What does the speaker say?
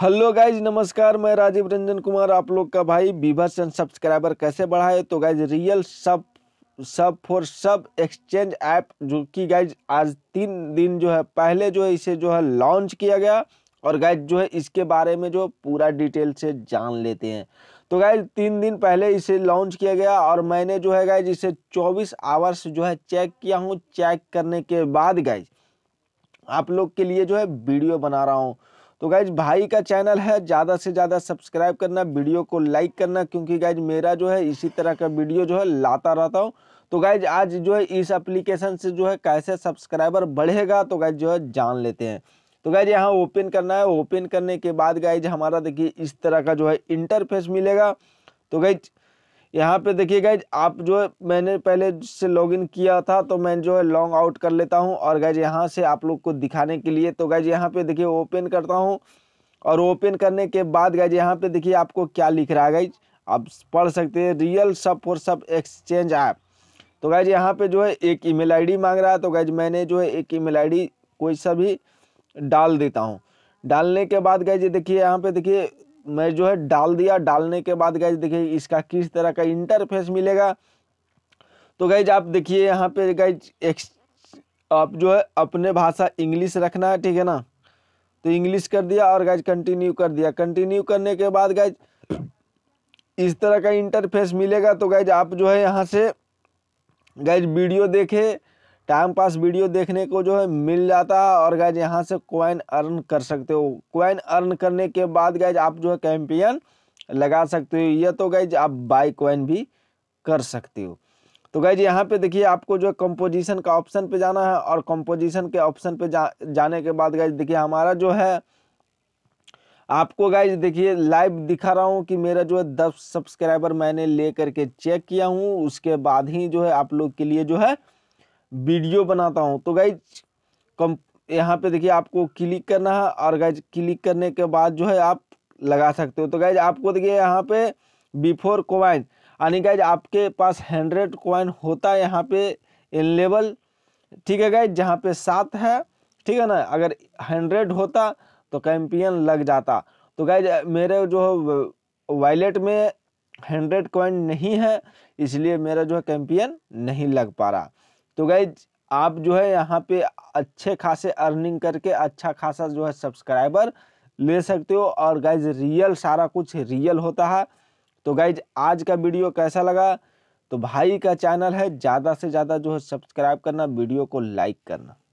hello guys नमस्कार मैं राजीव रंजन कुमार आप लोग का भाई बीभस एंड सब्सक्राइबर कैसे बढ़ाए तो गाइज रियल सब सब फॉर सब एक्सचेंज ऐप जो कि गाइज आज तीन दिन जो है पहले जो है इसे जो है लॉन्च किया गया और गाइज जो है इसके बारे में जो पूरा डिटेल से जान लेते हैं तो गाइज तीन दिन पहले इसे लॉन्च किया गया और मैंने जो है गाइज इसे चौबीस आवर्स जो है चेक किया हूँ चेक करने के बाद गाइज आप लोग के लिए जो है वीडियो बना रहा हूँ तो गाइज भाई का चैनल है ज़्यादा से ज़्यादा सब्सक्राइब करना वीडियो को लाइक करना क्योंकि गाइज मेरा जो है इसी तरह का वीडियो जो है लाता रहता हूँ तो गाइज आज जो है इस एप्लीकेशन से जो है कैसे सब्सक्राइबर बढ़ेगा तो गाइज जो है जान लेते हैं तो गाइज यहाँ ओपन करना है ओपन करने के बाद गाइज हमारा देखिए इस तरह का जो है इंटरफेस मिलेगा तो गाइज यहाँ पे देखिए गाइज आप जो है मैंने पहले से लॉगिन किया था तो मैं जो है लॉन्ग आउट कर लेता हूँ और गाइज यहाँ से आप लोग को दिखाने के लिए तो गाइज यहाँ पे देखिए ओपन करता हूँ और ओपन करने के बाद गाइज यहाँ पे देखिए आपको क्या लिख रहा है गाइज आप पढ़ सकते हैं रियल सब फॉर सब एक्सचेंज ऐप तो गाइज यहाँ पे जो है एक ई मेल मांग रहा है तो गाइज मैंने जो है एक ई मेल कोई सा भी डाल देता हूँ डालने के बाद गाइज देखिए यहाँ पे देखिए मैं जो है डाल दिया डालने के बाद गैज देखिए इसका किस तरह का इंटरफेस मिलेगा तो गैज आप देखिए यहाँ पे गैज एक्स आप जो है अपने भाषा इंग्लिश रखना है ठीक है ना तो इंग्लिश कर दिया और गैज कंटिन्यू कर दिया कंटिन्यू करने के बाद गैज इस तरह का इंटरफेस मिलेगा तो गैज आप जो है यहाँ से गैज वीडियो देखें टाइम पास वीडियो देखने को जो है मिल जाता है और गैज यहाँ से क्वाइन अर्न कर सकते हो क्वाइन अर्न करने के बाद गैज आप जो है कैंपियन लगा सकते हो या तो गैज आप बाई क्वाइन भी कर सकते हो तो गैज यहाँ पे देखिए आपको जो है कंपोजिशन का ऑप्शन पे जाना है और कंपोजिशन के ऑप्शन पे जा, जाने के बाद गैज देखिए हमारा जो है आपको गैज देखिए लाइव दिखा रहा हूँ कि मेरा जो है दस सब्सक्राइबर मैंने ले करके चेक किया हूँ उसके बाद ही जो है आप लोग के लिए जो है वीडियो बनाता हूँ तो गाइज कम यहाँ पे देखिए आपको क्लिक करना है और गाइज क्लिक करने के बाद जो है आप लगा सकते हो तो गाइज आपको देखिए यहाँ पे बिफोर कोइन यानी गाइज आपके पास हंड्रेड कोइन होता है यहाँ पे इनलेबल ठीक है गाइज जहाँ पे सात है ठीक है ना अगर हंड्रेड होता तो कैंपियन लग जाता तो गाइज मेरे जो वॉलेट में हंड्रेड कोइन नहीं है इसलिए मेरा जो है कैंपियन नहीं लग पा रहा तो गाइज आप जो है यहाँ पे अच्छे खासे अर्निंग करके अच्छा खासा जो है सब्सक्राइबर ले सकते हो और गाइज रियल सारा कुछ रियल होता है तो गाइज आज का वीडियो कैसा लगा तो भाई का चैनल है ज़्यादा से ज़्यादा जो है सब्सक्राइब करना वीडियो को लाइक करना